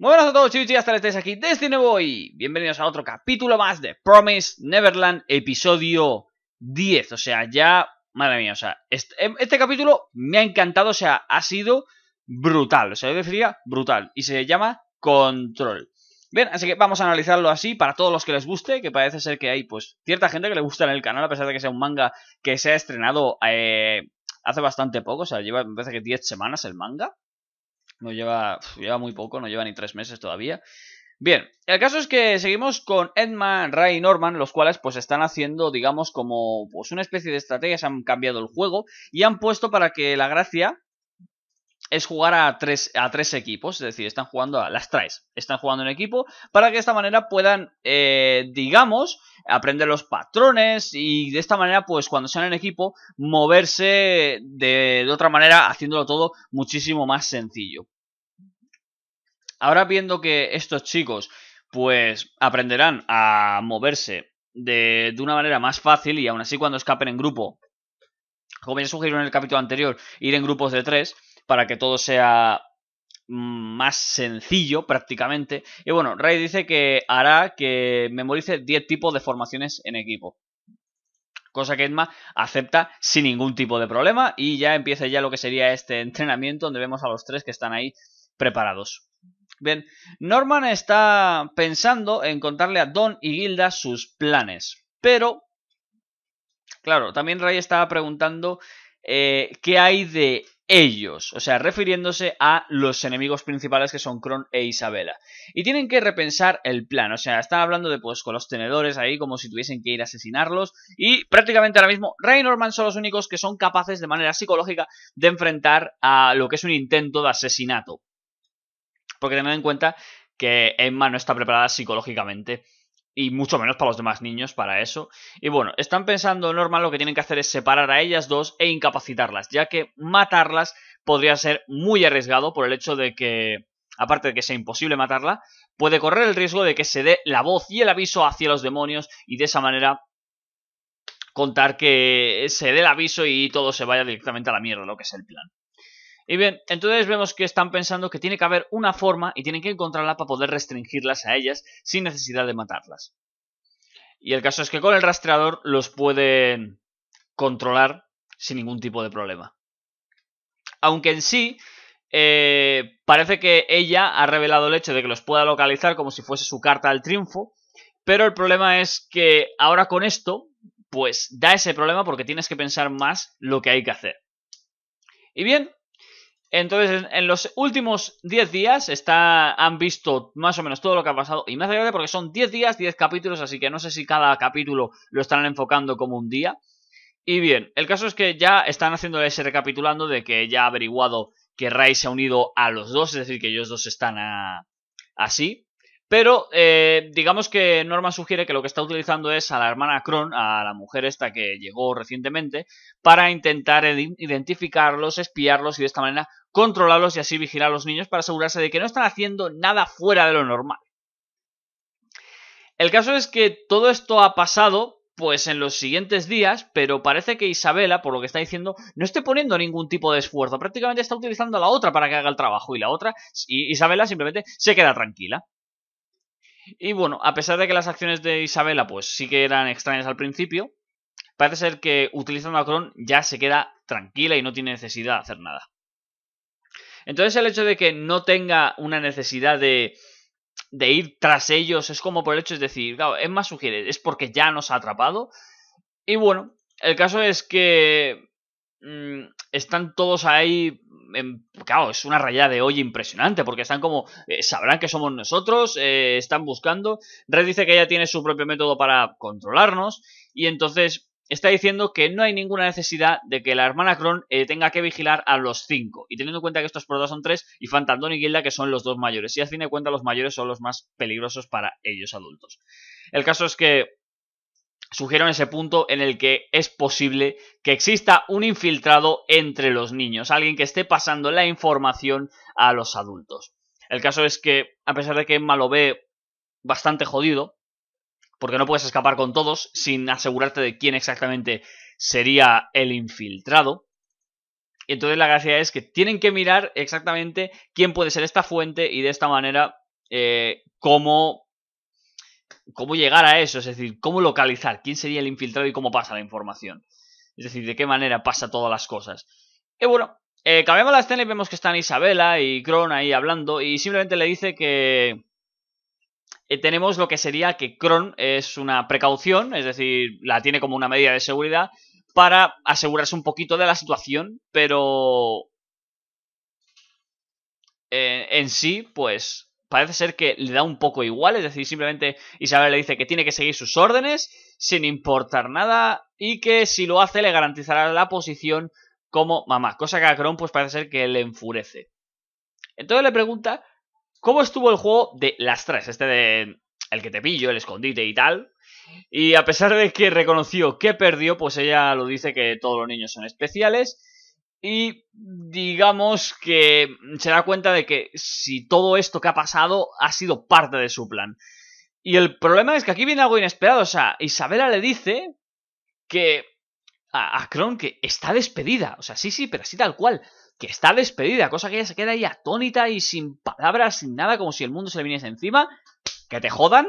Muy buenas a todos chicos y chicas, estáis aquí desde este nuevo y bienvenidos a otro capítulo más de Promise Neverland, episodio 10. O sea, ya, madre mía, o sea, este, em, este, capítulo me ha encantado, o sea, ha sido brutal, o sea, yo diría brutal y se llama Control. Bien, así que vamos a analizarlo así para todos los que les guste, que parece ser que hay pues cierta gente que le gusta en el canal a pesar de que sea un manga que se ha estrenado eh, hace bastante poco, o sea, lleva, me parece que 10 semanas el manga, no lleva, lleva muy poco, no lleva ni tres meses todavía. Bien, el caso es que seguimos con Edman, Ray y Norman, los cuales pues están haciendo, digamos, como pues una especie de estrategia, se han cambiado el juego y han puesto para que la gracia es jugar a tres, a equipos, es decir, están jugando a las tres están jugando en equipo para que de esta manera puedan, eh, digamos, aprender los patrones y de esta manera, pues cuando sean en equipo, moverse de, de otra manera, haciéndolo todo muchísimo más sencillo. Ahora viendo que estos chicos pues aprenderán a moverse de, una manera más fácil y aún así cuando escapen en grupo, como ya sugirieron en el capítulo anterior, ir en grupos de tres para que todo sea más sencillo prácticamente. Y bueno, Ray dice que hará que memorice 10 tipos de formaciones en equipo. Cosa que Edma acepta sin ningún tipo de problema y ya empieza ya lo que sería este entrenamiento donde vemos a los tres que están ahí preparados. Bien, Norman está pensando en contarle a Don y Gilda sus planes, pero, claro, también Ray estaba preguntando eh, qué hay de ellos, o sea, refiriéndose a los enemigos principales que son Kron e Isabela. Y tienen que repensar el plan, o sea, están hablando de pues con los tenedores ahí como si tuviesen que ir a asesinarlos y prácticamente ahora mismo Ray y Norman son los únicos que son capaces de manera psicológica de enfrentar a lo que es un intento de asesinato. Porque tened en cuenta que Emma no está preparada psicológicamente y mucho menos para los demás niños para eso. Y bueno, están pensando, normal lo que tienen que hacer es separar a ellas dos e incapacitarlas, ya que matarlas podría ser muy arriesgado por el hecho de que, aparte de que sea imposible matarla, puede correr el riesgo de que se dé la voz y el aviso hacia los demonios y de esa manera contar que se dé el aviso y todo se vaya directamente a la mierda, lo que es el plan. Y bien, entonces vemos que están pensando que tiene que haber una forma y tienen que encontrarla para poder restringirlas a ellas sin necesidad de matarlas. Y el caso es que con el rastreador los pueden controlar sin ningún tipo de problema. Aunque en sí, eh, parece que ella ha revelado el hecho de que los pueda localizar como si fuese su carta al triunfo, pero el problema es que ahora con esto, pues da ese problema porque tienes que pensar más lo que hay que hacer. Y bien, entonces, en los últimos 10 días han visto más o menos todo lo que ha pasado. Y me hace gracia porque son 10 días, 10 capítulos, así que no sé si cada capítulo lo están enfocando como un día. Y bien, el caso es que ya están haciendo ese recapitulando de que ya ha averiguado que Ray se ha unido a los dos, es decir, que ellos dos están a, así. Pero eh, digamos que Norma sugiere que lo que está utilizando es a la hermana Kron, a la mujer esta que llegó recientemente, para intentar identificarlos, espiarlos y de esta manera controlarlos y así vigilar a los niños para asegurarse de que no están haciendo nada fuera de lo normal. El caso es que todo esto ha pasado pues en los siguientes días, pero parece que Isabela, por lo que está diciendo, no esté poniendo ningún tipo de esfuerzo. Prácticamente está utilizando a la otra para que haga el trabajo y la otra, y Isabela simplemente se queda tranquila. Y bueno, a pesar de que las acciones de Isabela pues sí que eran extrañas al principio, parece ser que utilizando a Kron ya se queda tranquila y no tiene necesidad de hacer nada. Entonces el hecho de que no tenga una necesidad de, ir tras ellos es como por el hecho, es decir, es más sugiere, es porque ya nos ha atrapado. Y bueno, el caso es que mm, están todos ahí en claro, es una rayada de hoy impresionante, porque están como, eh, sabrán que somos nosotros, eh, están buscando. Red dice que ella tiene su propio método para controlarnos, y entonces está diciendo que no hay ninguna necesidad de que la hermana Kron eh, tenga que vigilar a los cinco. Y teniendo en cuenta que estos protas son tres, y Fantandón y Gilda que son los dos mayores. Y a fin de cuentas los mayores son los más peligrosos para ellos adultos. El caso es que Sugieron ese punto en el que es posible que exista un infiltrado entre los niños, alguien que esté pasando la información a los adultos. El caso es que, a pesar de que Emma lo ve bastante jodido, porque no puedes escapar con todos sin asegurarte de quién exactamente sería el infiltrado. Y entonces la gracia es que tienen que mirar exactamente quién puede ser esta fuente y de esta manera eh, cómo cómo llegar a eso, es decir, cómo localizar, quién sería el infiltrado y cómo pasa la información. Es decir, de qué manera pasa todas las cosas. Y bueno, eh, cambiamos la escena y vemos que están Isabela y Kron ahí hablando y simplemente le dice que eh, tenemos lo que sería que Kron es una precaución, es decir, la tiene como una medida de seguridad para asegurarse un poquito de la situación, pero eh, en sí, pues parece ser que le da un poco igual, es decir, simplemente Isabel le dice que tiene que seguir sus órdenes sin importar nada y que si lo hace le garantizará la posición como mamá, cosa que a Kron pues parece ser que le enfurece. Entonces le pregunta cómo estuvo el juego de las tres, este de el que te pillo, el escondite y tal. Y a pesar de que reconoció que perdió, pues ella lo dice que todos los niños son especiales y digamos que se da cuenta de que si todo esto que ha pasado ha sido parte de su plan. Y el problema es que aquí viene algo inesperado. O sea, Isabela le dice que a, a Kron que está despedida. O sea, sí, sí, pero así tal cual. Que está despedida. Cosa que ella se queda ahí atónita y sin palabras, sin nada, como si el mundo se le viniese encima. Que te jodan.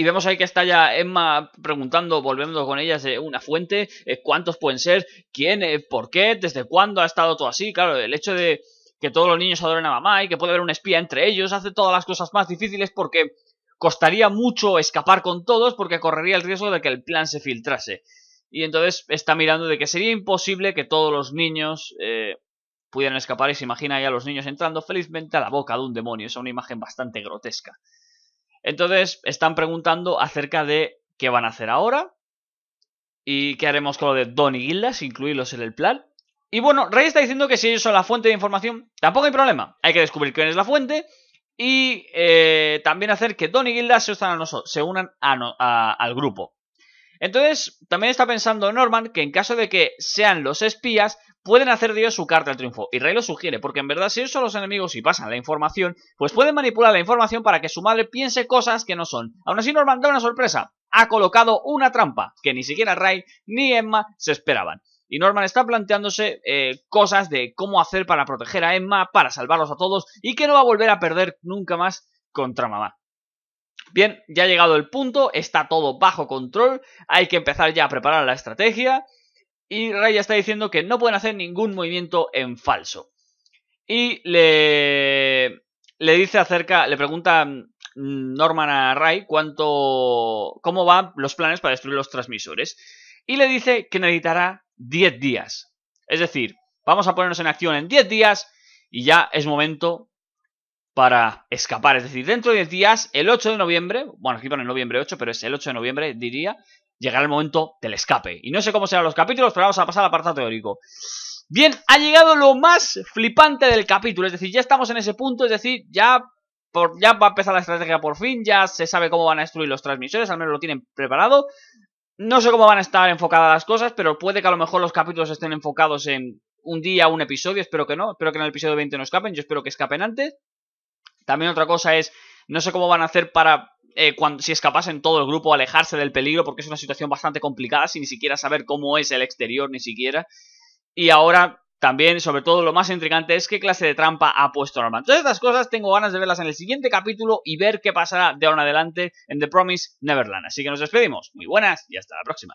Y vemos ahí que está ya Emma preguntando, volviendo con ellas, de eh, una fuente, eh, cuántos pueden ser, quién, eh, por qué, desde cuándo ha estado todo así. Claro, el hecho de que todos los niños adoren a mamá y que puede haber un espía entre ellos hace todas las cosas más difíciles porque costaría mucho escapar con todos porque correría el riesgo de que el plan se filtrase. Y entonces está mirando de que sería imposible que todos los niños pudieran escapar y se imagina ya a los niños entrando felizmente a la boca de un demonio. Es una imagen bastante grotesca. Entonces están preguntando acerca de qué van a hacer ahora y qué haremos con lo de Don y Gildas, incluirlos en el plan. Y bueno, Rey está diciendo que si ellos son la fuente de información, tampoco hay problema. Hay que descubrir quién es la fuente y eh, también hacer que Don y Gildas se, unan nosotros, se unan al grupo. Entonces, también está pensando Norman que en caso de que sean los espías, pueden hacer de ellos su carta al triunfo. Y Ray lo sugiere, porque en verdad si ellos son los enemigos y pasan la información, pues pueden manipular la información para que su madre piense cosas que no son. Aún así Norman da una sorpresa. Ha colocado una trampa que ni siquiera Ray ni Emma se esperaban. Y Norman está planteándose eh, cosas de cómo hacer para proteger a Emma, para salvarlos a todos y que no va a volver a perder nunca más contra mamá. Bien, ya ha llegado el punto, está todo bajo control, hay que empezar ya a preparar la estrategia y Ray ya está diciendo que no pueden hacer ningún movimiento en falso. Y le, le dice acerca, le pregunta mm, Norman a Ray cuánto, cómo van los planes para destruir los transmisores. Y le dice que necesitará 10 días. Es decir, vamos a ponernos en acción en 10 días y ya es momento para escapar. Es decir, dentro de 10 días, el 8 de noviembre, bueno, aquí pone noviembre 8, pero es el 8 de noviembre, diría, llegará el momento del escape. Y no sé cómo serán los capítulos, pero vamos a pasar al apartado teórico. Bien, ha llegado lo más flipante del capítulo, es decir, ya estamos en ese punto, es decir, ya, por, va a empezar la estrategia por fin, ya se sabe cómo van a destruir los transmisores, al menos lo tienen preparado. No sé cómo van a estar enfocadas las cosas, pero puede que a lo mejor los capítulos estén enfocados en un día, un episodio, espero que no, espero que en el episodio 20 no escapen, yo espero que escapen antes. También otra cosa es, no sé cómo van a hacer para, eh, cuando, si escapasen todo el grupo, alejarse del peligro, porque es una situación bastante complicada, sin ni siquiera saber cómo es el exterior, ni siquiera. Y ahora también, sobre todo, lo más intrigante es qué clase de trampa ha puesto Norman. Todas estas cosas tengo ganas de verlas en el siguiente capítulo y ver qué pasará de ahora en adelante en The Promise Neverland. Así que nos despedimos. Muy buenas y hasta la próxima.